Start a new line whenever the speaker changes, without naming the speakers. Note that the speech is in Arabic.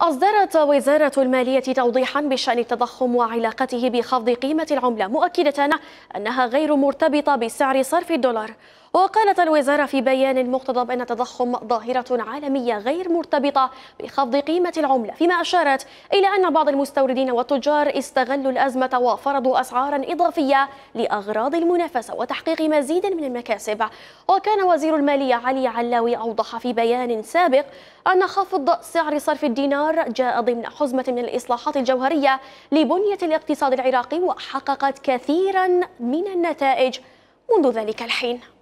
أصدرت وزارة المالية توضيحا بشأن التضخم وعلاقته بخفض قيمة العملة مؤكدة أنها غير مرتبطة بسعر صرف الدولار وقالت الوزارة في بيان مقتضب أن التضخم ظاهرة عالمية غير مرتبطة بخفض قيمة العملة فيما أشارت إلى أن بعض المستوردين والتجار استغلوا الأزمة وفرضوا أسعارا إضافية لأغراض المنافسة وتحقيق مزيد من المكاسب وكان وزير المالية علي علاوي أوضح في بيان سابق أن خفض سعر صرف الدينار جاء ضمن حزمة من الإصلاحات الجوهرية لبنية الاقتصاد العراقي وحققت كثيرا من النتائج منذ ذلك الحين